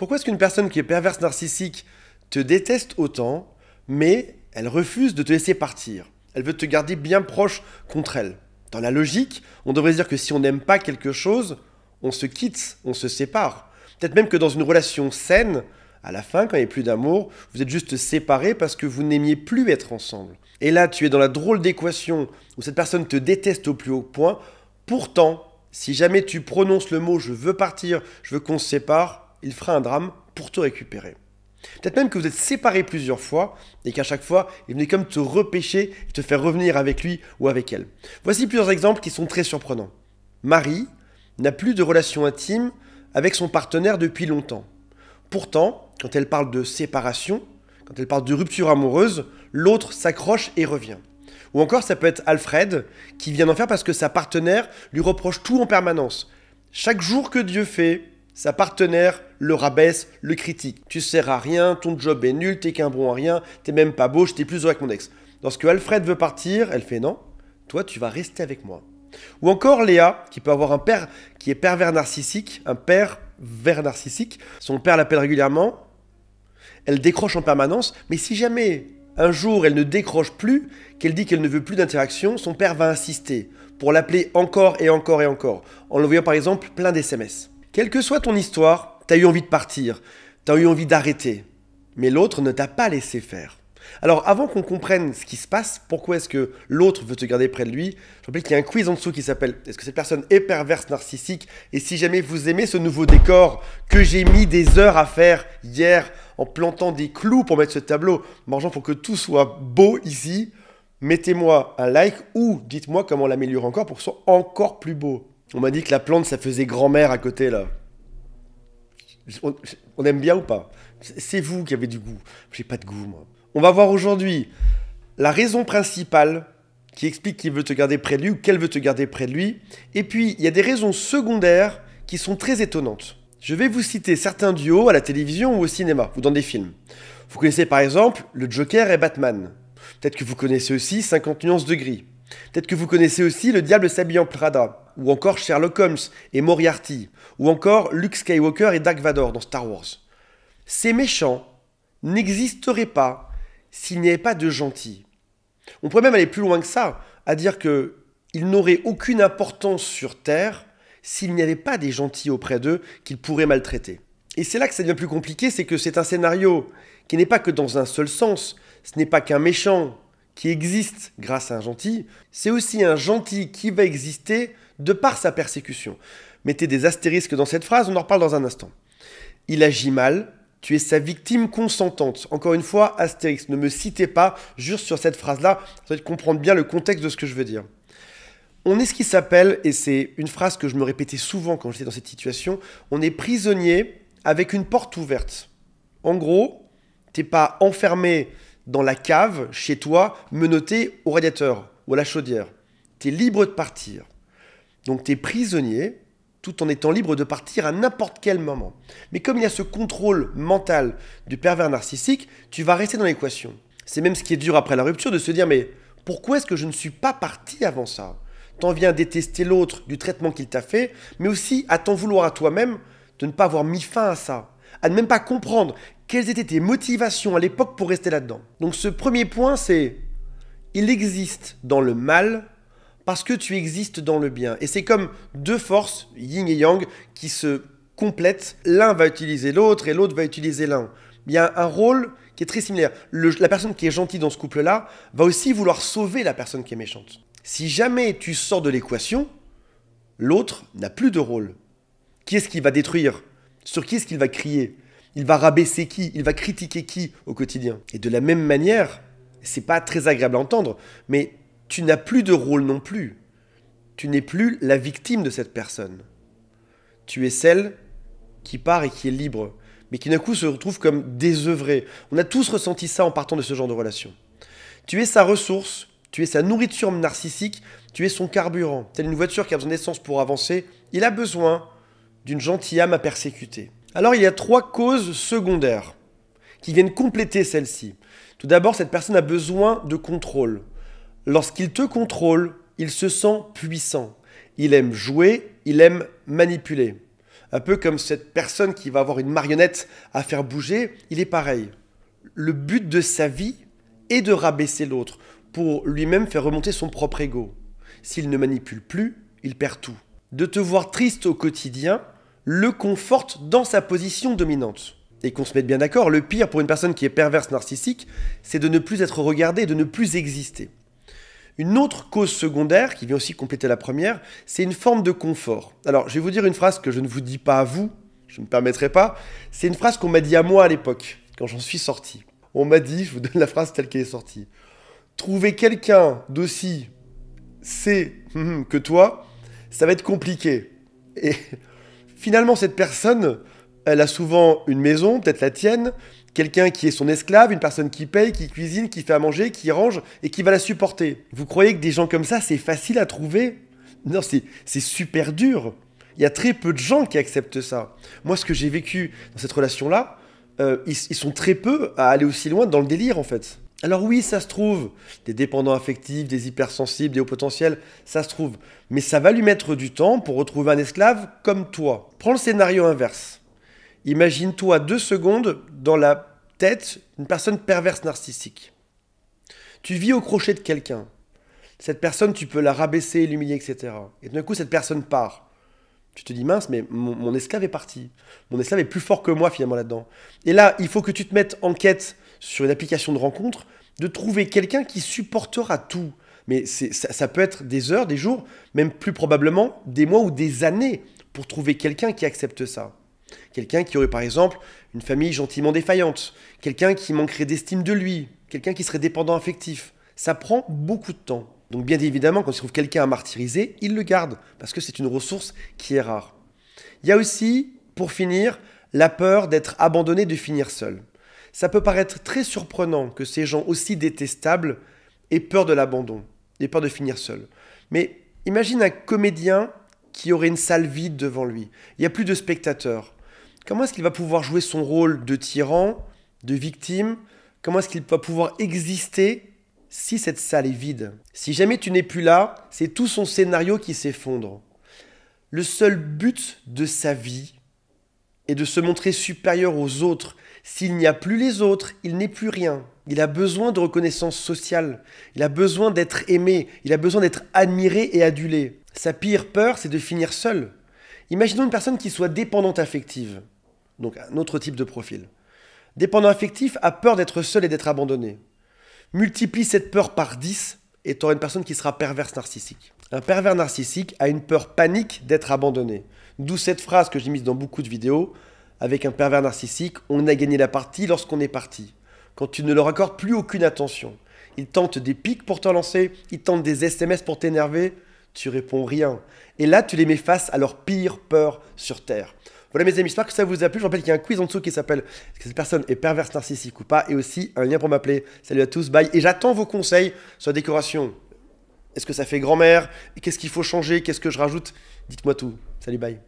Pourquoi est-ce qu'une personne qui est perverse narcissique te déteste autant, mais elle refuse de te laisser partir Elle veut te garder bien proche contre elle. Dans la logique, on devrait dire que si on n'aime pas quelque chose, on se quitte, on se sépare. Peut-être même que dans une relation saine, à la fin, quand il n'y a plus d'amour, vous êtes juste séparés parce que vous n'aimiez plus être ensemble. Et là, tu es dans la drôle d'équation où cette personne te déteste au plus haut point. Pourtant, si jamais tu prononces le mot je veux partir, je veux qu'on se sépare, il fera un drame pour te récupérer. Peut-être même que vous êtes séparés plusieurs fois et qu'à chaque fois, il venait comme te repêcher et te faire revenir avec lui ou avec elle. Voici plusieurs exemples qui sont très surprenants. Marie n'a plus de relation intime avec son partenaire depuis longtemps. Pourtant, quand elle parle de séparation, quand elle parle de rupture amoureuse, l'autre s'accroche et revient. Ou encore, ça peut être Alfred qui vient d'en faire parce que sa partenaire lui reproche tout en permanence. Chaque jour que Dieu fait, sa partenaire le rabaisse, le critique. Tu sers à rien, ton job est nul, t'es qu'un bon à rien, t'es même pas beau, j'étais plus heureux avec mon ex. Lorsque Alfred veut partir, elle fait non, toi tu vas rester avec moi. Ou encore Léa, qui peut avoir un père qui est pervers narcissique, un père vers narcissique, son père l'appelle régulièrement, elle décroche en permanence, mais si jamais un jour elle ne décroche plus, qu'elle dit qu'elle ne veut plus d'interaction, son père va insister pour l'appeler encore et encore et encore, en l'envoyant par exemple plein d'SMS. Quelle que soit ton histoire, t'as eu envie de partir, t'as eu envie d'arrêter, mais l'autre ne t'a pas laissé faire. Alors avant qu'on comprenne ce qui se passe, pourquoi est-ce que l'autre veut te garder près de lui, je rappelle qu'il y a un quiz en dessous qui s'appelle Est-ce que cette personne est perverse narcissique Et si jamais vous aimez ce nouveau décor que j'ai mis des heures à faire hier en plantant des clous pour mettre ce tableau, mangeant pour que tout soit beau ici, mettez-moi un like ou dites-moi comment l'améliorer encore pour que ce soit encore plus beau. On m'a dit que la plante, ça faisait grand-mère à côté, là. On, aime bien ou pas C'est vous qui avez du goût. J'ai pas de goût, moi. On va voir aujourd'hui la raison principale qui explique qu'il veut te garder près de lui ou qu'elle veut te garder près de lui. Et puis, il y a des raisons secondaires qui sont très étonnantes. Je vais vous citer certains duos à la télévision ou au cinéma, ou dans des films. Vous connaissez par exemple le Joker et Batman. Peut-être que vous connaissez aussi 50 nuances de gris. Peut-être que vous connaissez aussi Le Diable s'habillant Prada ou encore Sherlock Holmes et Moriarty, ou encore Luke Skywalker et Dark Vador dans Star Wars. Ces méchants n'existeraient pas s'il n'y avait pas de gentils. On pourrait même aller plus loin que ça, à dire qu'ils n'auraient aucune importance sur Terre s'il n'y avait pas des gentils auprès d'eux qu'ils pourraient maltraiter. Et c'est là que ça devient plus compliqué, c'est que c'est un scénario qui n'est pas que dans un seul sens, ce n'est pas qu'un méchant qui existe grâce à un gentil, c'est aussi un gentil qui va exister de par sa persécution. Mettez des astérisques dans cette phrase, on en reparle dans un instant. Il agit mal, tu es sa victime consentante. Encore une fois, astérisques. ne me citez pas juste sur cette phrase-là, ça va comprendre bien le contexte de ce que je veux dire. On est ce qui s'appelle, et c'est une phrase que je me répétais souvent quand j'étais dans cette situation, on est prisonnier avec une porte ouverte. En gros, t'es pas enfermé dans la cave, chez toi, menotté au radiateur ou à la chaudière. T'es libre de partir. Donc tu es prisonnier tout en étant libre de partir à n'importe quel moment. Mais comme il y a ce contrôle mental du pervers narcissique, tu vas rester dans l'équation. C'est même ce qui est dur après la rupture de se dire mais pourquoi est-ce que je ne suis pas parti avant ça T'en viens à détester l'autre du traitement qu'il t'a fait, mais aussi à t'en vouloir à toi-même de ne pas avoir mis fin à ça, à ne même pas comprendre quelles étaient tes motivations à l'époque pour rester là-dedans. Donc ce premier point c'est il existe dans le mal parce que tu existes dans le bien. Et c'est comme deux forces, yin et yang, qui se complètent. L'un va utiliser l'autre et l'autre va utiliser l'un. Il y a un rôle qui est très similaire. la personne qui est gentille dans ce couple-là va aussi vouloir sauver la personne qui est méchante. Si jamais tu sors de l'équation, l'autre n'a plus de rôle. Qui est-ce qui va détruire Sur qui est-ce qu'il va crier Il va rabaisser qui Il va critiquer qui au quotidien Et de la même manière, c'est pas très agréable à entendre, mais tu n'as plus de rôle non plus. Tu n'es plus la victime de cette personne. Tu es celle qui part et qui est libre, mais qui d'un coup se retrouve comme désœuvrée. On a tous ressenti ça en partant de ce genre de relation. Tu es sa ressource, tu es sa nourriture narcissique, tu es son carburant. Telle une voiture qui a besoin d'essence pour avancer, il a besoin d'une gentille âme à persécuter. Alors il y a trois causes secondaires qui viennent compléter celle-ci. Tout d'abord, cette personne a besoin de contrôle. Lorsqu'il te contrôle, il se sent puissant. Il aime jouer, il aime manipuler. Un peu comme cette personne qui va avoir une marionnette à faire bouger, il est pareil. Le but de sa vie est de rabaisser l'autre pour lui-même faire remonter son propre ego. S'il ne manipule plus, il perd tout. De te voir triste au quotidien le conforte dans sa position dominante. Et qu'on se mette bien d'accord, le pire pour une personne qui est perverse narcissique, c'est de ne plus être regardée, de ne plus exister. Une autre cause secondaire, qui vient aussi compléter la première, c'est une forme de confort. Alors, je vais vous dire une phrase que je ne vous dis pas à vous, je ne me permettrai pas. C'est une phrase qu'on m'a dit à moi à l'époque, quand j'en suis sorti. On m'a dit, je vous donne la phrase telle qu'elle est sortie. Trouver quelqu'un d'aussi c'est hum, hum, que toi, ça va être compliqué. Et finalement, cette personne, elle a souvent une maison, peut-être la tienne, quelqu'un qui est son esclave, une personne qui paye, qui cuisine, qui fait à manger, qui range et qui va la supporter. Vous croyez que des gens comme ça, c'est facile à trouver Non, c'est super dur. Il y a très peu de gens qui acceptent ça. Moi, ce que j'ai vécu dans cette relation-là, euh, ils, ils sont très peu à aller aussi loin dans le délire, en fait. Alors oui, ça se trouve, des dépendants affectifs, des hypersensibles, des hauts potentiels, ça se trouve. Mais ça va lui mettre du temps pour retrouver un esclave comme toi. Prends le scénario inverse. Imagine-toi deux secondes dans la tête d'une personne perverse narcissique. Tu vis au crochet de quelqu'un. Cette personne, tu peux la rabaisser, l'humilier, etc. Et d'un coup, cette personne part. Tu te dis, mince, mais mon, esclave est parti. Mon esclave est plus fort que moi, finalement, là-dedans. Et là, il faut que tu te mettes en quête sur une application de rencontre de trouver quelqu'un qui supportera tout. Mais ça peut être des heures, des jours, même plus probablement des mois ou des années pour trouver quelqu'un qui accepte ça. Quelqu'un qui aurait par exemple une famille gentiment défaillante, quelqu'un qui manquerait d'estime de lui, quelqu'un qui serait dépendant affectif. Ça prend beaucoup de temps. Donc bien évidemment, quand il trouve quelqu'un à martyriser, il le garde, parce que c'est une ressource qui est rare. Il y a aussi, pour finir, la peur d'être abandonné, de finir seul. Ça peut paraître très surprenant que ces gens aussi détestables aient peur de l'abandon, aient peur de finir seul. Mais imagine un comédien qui aurait une salle vide devant lui. Il n'y a plus de spectateurs. Comment est-ce qu'il va pouvoir jouer son rôle de tyran, de victime Comment est-ce qu'il va pouvoir exister si cette salle est vide Si jamais tu n'es plus là, c'est tout son scénario qui s'effondre. Le seul but de sa vie est de se montrer supérieur aux autres. S'il n'y a plus les autres, il n'est plus rien. Il a besoin de reconnaissance sociale. Il a besoin d'être aimé. Il a besoin d'être admiré et adulé. Sa pire peur, c'est de finir seul. Imaginons une personne qui soit dépendante affective donc un autre type de profil. Dépendant affectif a peur d'être seul et d'être abandonné. Multiplie cette peur par 10 et tu auras une personne qui sera perverse narcissique. Un pervers narcissique a une peur panique d'être abandonné. D'où cette phrase que j'ai mise dans beaucoup de vidéos. Avec un pervers narcissique, on a gagné la partie lorsqu'on est parti. Quand tu ne leur accordes plus aucune attention. Ils tentent des pics pour te lancer, ils tentent des SMS pour t'énerver, tu réponds rien. Et là, tu les mets face à leur pire peur sur Terre. Voilà mes amis, j'espère que ça vous a plu. Je rappelle qu'il y a un quiz en dessous qui s'appelle Est-ce que cette personne est perverse narcissique ou pas Et aussi un lien pour m'appeler. Salut à tous, bye. Et j'attends vos conseils sur la décoration. Est-ce que ça fait grand-mère Qu'est-ce qu'il faut changer Qu'est-ce que je rajoute Dites-moi tout. Salut, bye.